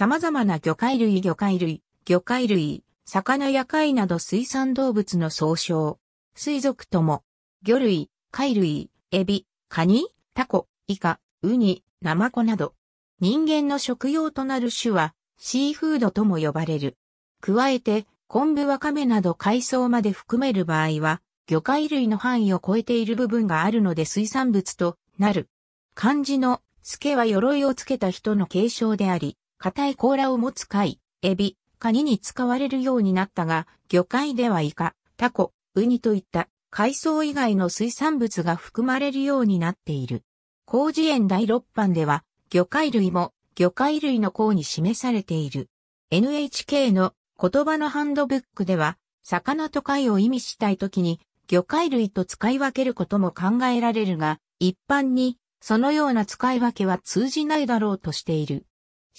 様々な魚介類魚介類、魚介類、魚や貝など水産動物の総称。水族とも、魚類、貝類、エビ、カニ、タコ、イカ、ウニ、ナマコなど。人間の食用となる種は、シーフードとも呼ばれる。加えて、昆布はカメなど海藻まで含める場合は、魚介類の範囲を超えている部分があるので水産物となる。漢字の、助は鎧をつけた人の継承であり、硬い甲羅を持つ貝、エビ、カニに使われるようになったが、魚介ではイカ、タコ、ウニといった海藻以外の水産物が含まれるようになっている。工事園第6版では、魚介類も魚介類の項に示されている。NHK の言葉のハンドブックでは、魚と貝を意味したいときに、魚介類と使い分けることも考えられるが、一般に、そのような使い分けは通じないだろうとしている。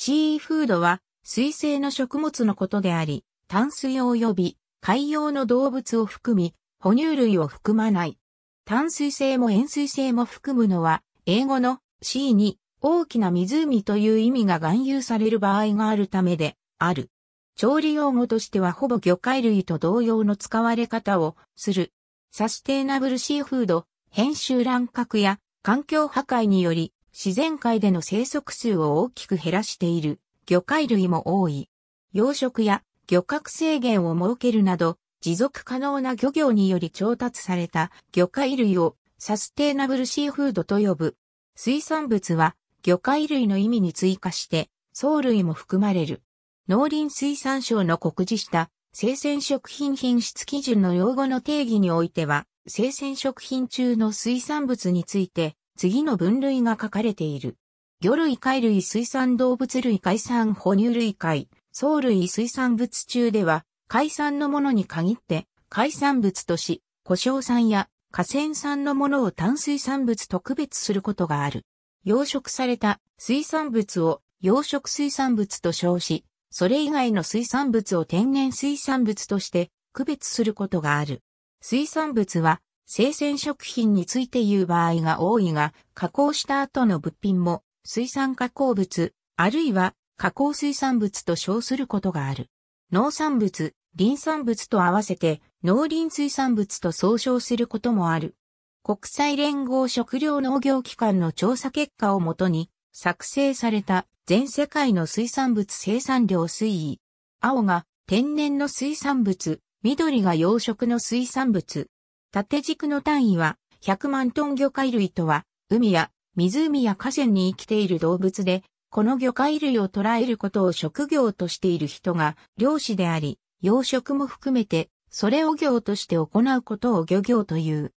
シーフードは水性の食物のことであり、淡水及び海洋の動物を含み、哺乳類を含まない。淡水性も塩水性も含むのは、英語の C に大きな湖という意味が含有される場合があるためである。調理用語としてはほぼ魚介類と同様の使われ方をする。サステイナブルシーフード、編集乱獲や環境破壊により自然界での生息数を大きく減らしている魚介類も多い。養殖や漁獲制限を設けるなど、持続可能な漁業により調達された魚介類をサステイナブルシーフードと呼ぶ。水産物は魚介類の意味に追加して藻類も含まれる。農林水産省の告示した生鮮食品品質基準の用語の定義においては、生鮮食品中の水産物について次の分類が書かれている。魚類貝類水産動物類海産哺乳類貝、藻類水産物中では、海産のものに限って、海産物とし、故障産や河川産のものを淡水産物特別することがある。養殖された水産物を養殖水産物と称し、それ以外の水産物を天然水産物として区別することがある。水産物は生鮮食品について言う場合が多いが、加工した後の物品も、水産加工物、あるいは加工水産物と称することがある。農産物、林産物と合わせて、農林水産物と総称することもある。国際連合食糧農業機関の調査結果をもとに、作成された全世界の水産物生産量推移。青が天然の水産物、緑が養殖の水産物、縦軸の単位は、100万トン魚介類とは、海や湖や河川に生きている動物で、この魚介類を捉えることを職業としている人が漁師であり、養殖も含めて、それを業として行うことを漁業という。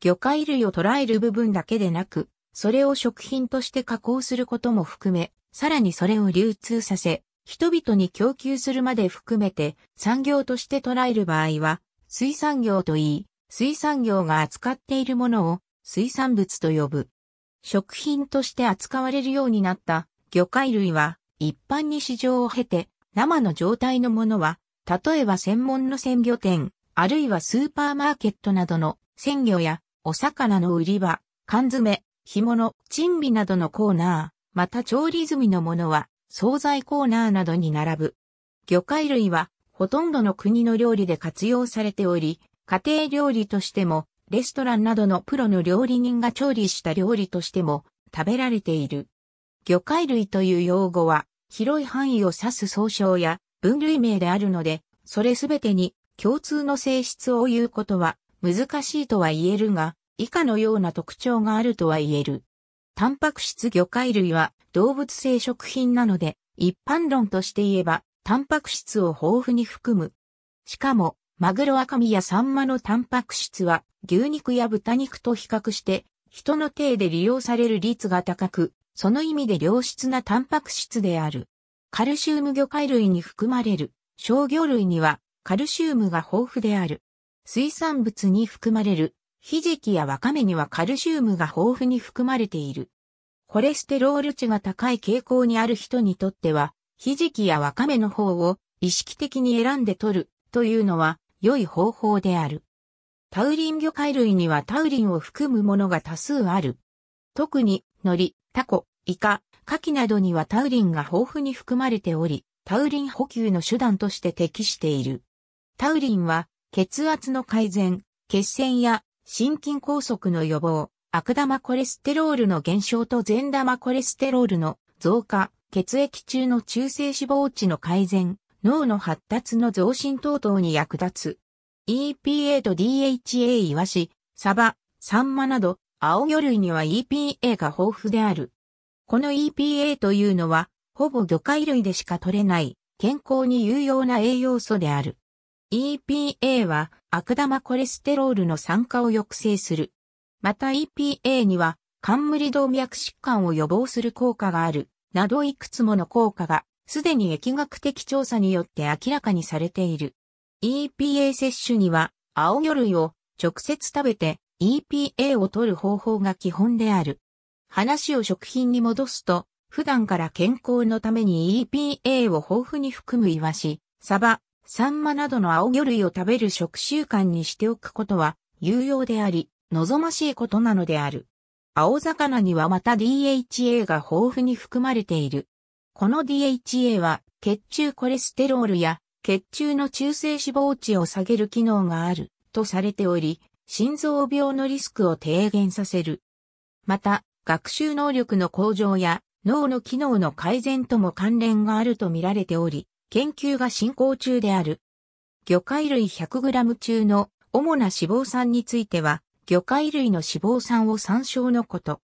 魚介類を捉える部分だけでなく、それを食品として加工することも含め、さらにそれを流通させ、人々に供給するまで含めて産業として捉える場合は、水産業といい、水産業が扱っているものを水産物と呼ぶ。食品として扱われるようになった魚介類は一般に市場を経て生の状態のものは例えば専門の鮮魚店あるいはスーパーマーケットなどの鮮魚やお魚の売り場、缶詰、干物、珍味などのコーナー、また調理済みのものは惣菜コーナーなどに並ぶ。魚介類はほとんどの国の料理で活用されており、家庭料理としても、レストランなどのプロの料理人が調理した料理としても食べられている。魚介類という用語は、広い範囲を指す総称や分類名であるので、それすべてに共通の性質を言うことは難しいとは言えるが、以下のような特徴があるとは言える。タンパク質魚介類は動物性食品なので、一般論として言えば、タンパク質を豊富に含む。しかも、マグロ赤身やサンマのタンパク質は牛肉や豚肉と比較して人の体で利用される率が高く、その意味で良質なタンパク質である。カルシウム魚介類に含まれる商魚類にはカルシウムが豊富である。水産物に含まれるひじきやわかめにはカルシウムが豊富に含まれている。コレステロール値が高い傾向にある人にとっては、ひじきやわかめの方を意識的に選んで取るというのは良い方法である。タウリン魚介類にはタウリンを含むものが多数ある。特に、海苔、タコ、イカ、カキなどにはタウリンが豊富に含まれており、タウリン補給の手段として適している。タウリンは、血圧の改善、血栓や心筋梗塞の予防、悪玉コレステロールの減少と善玉コレステロールの増加、血液中の中性脂肪値の改善、脳の発達の増進等々に役立つ。EPA と DHA イワシ、サバ、サンマなど、青魚類には EPA が豊富である。この EPA というのは、ほぼ魚介類でしか取れない、健康に有用な栄養素である。EPA は悪玉コレステロールの酸化を抑制する。また EPA には冠動脈疾患を予防する効果がある、などいくつもの効果がすでに疫学的調査によって明らかにされている。EPA 摂取には青魚類を直接食べて EPA を取る方法が基本である。話を食品に戻すと、普段から健康のために EPA を豊富に含むイワシ、サバ、サンマなどの青魚類を食べる食習慣にしておくことは有用であり、望ましいことなのである。青魚にはまた DHA が豊富に含まれている。この DHA は血中コレステロールや血中の中性脂肪値を下げる機能があるとされており、心臓病のリスクを低減させる。また、学習能力の向上や脳の機能の改善とも関連があると見られており、研究が進行中である。魚介類 100g 中の主な脂肪酸については、魚介類の脂肪酸を参照のこと。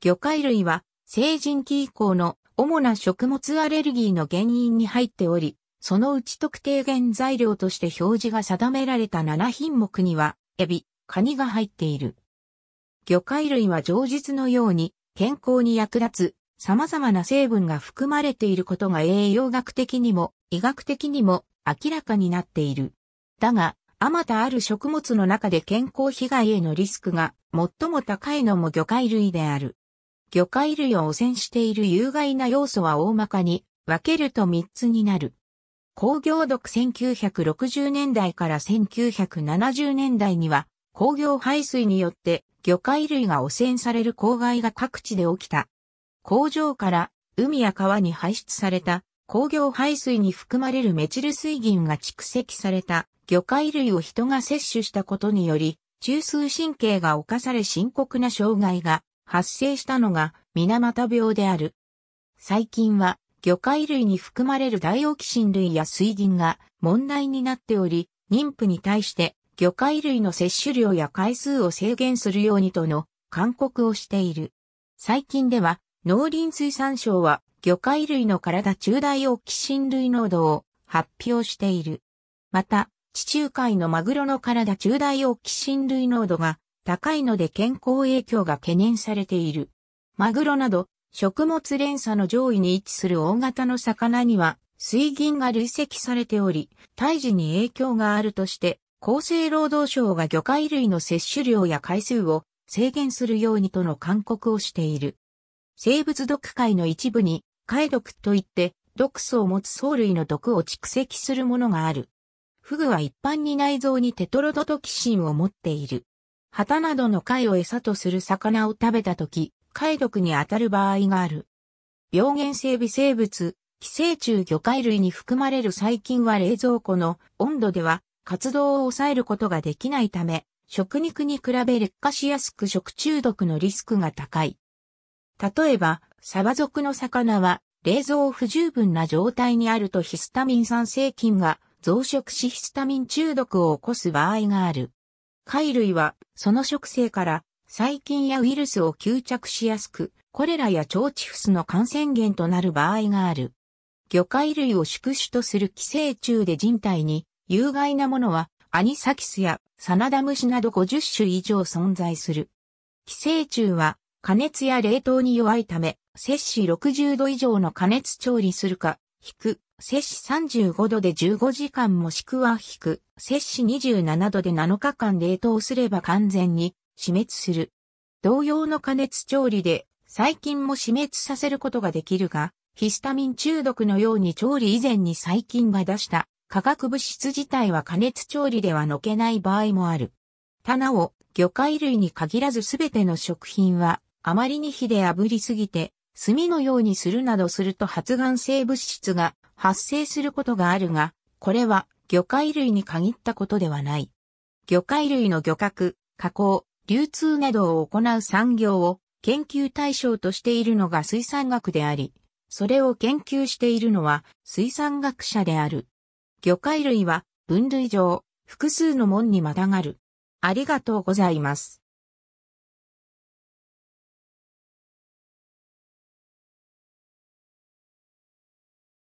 魚介類は成人期以降の主な食物アレルギーの原因に入っており、そのうち特定原材料として表示が定められた7品目には、エビ、カニが入っている。魚介類は常日のように健康に役立つ様々な成分が含まれていることが栄養学的にも医学的にも明らかになっている。だが、あまたある食物の中で健康被害へのリスクが最も高いのも魚介類である。魚介類を汚染している有害な要素は大まかに分けると3つになる。工業毒1960年代から1970年代には工業排水によって魚介類が汚染される公害が各地で起きた。工場から海や川に排出された工業排水に含まれるメチル水銀が蓄積された魚介類を人が摂取したことにより中枢神経が侵され深刻な障害が発生したのが水俣病である。最近は魚介類に含まれるダイオキシン類や水銀が問題になっており、妊婦に対して魚介類の摂取量や回数を制限するようにとの勧告をしている。最近では農林水産省は魚介類の体中ダイオキシン類濃度を発表している。また、地中海のマグロの体中ダイオキシン類濃度が高いので健康影響が懸念されている。マグロなど食物連鎖の上位に位置する大型の魚には水銀が累積されており、胎児に影響があるとして、厚生労働省が魚介類の摂取量や回数を制限するようにとの勧告をしている。生物毒界の一部に、解毒といって、毒素を持つ藻類の毒を蓄積するものがある。フグは一般に内臓にテトロドトキシンを持っている。旗などの貝を餌とする魚を食べたとき、貝毒に当たる場合がある。病原性微生物、寄生虫魚介類に含まれる細菌は冷蔵庫の温度では活動を抑えることができないため、食肉に比べ劣化しやすく食中毒のリスクが高い。例えば、サバ族の魚は冷蔵不十分な状態にあるとヒスタミン酸性菌が増殖しヒスタミン中毒を起こす場合がある。貝類は、その食性から、細菌やウイルスを吸着しやすく、コレラや腸チフスの感染源となる場合がある。魚介類を宿主とする寄生虫で人体に有害なものはアニサキスやサナダムシなど50種以上存在する。寄生虫は加熱や冷凍に弱いため、摂氏60度以上の加熱調理するか、引く摂氏35度で15時間もしくは引く、摂氏27度で7日間冷凍すれば完全に死滅する。同様の加熱調理で細菌も死滅させることができるが、ヒスタミン中毒のように調理以前に細菌が出した化学物質自体は加熱調理ではのけない場合もある。たなお、魚介類に限らずすべての食品は、あまりに火で炙りすぎて、炭のようにするなどすると発がん性物質が発生することがあるが、これは魚介類に限ったことではない。魚介類の漁獲、加工、流通などを行う産業を研究対象としているのが水産学であり、それを研究しているのは水産学者である。魚介類は分類上、複数の門にまたがる。ありがとうございます。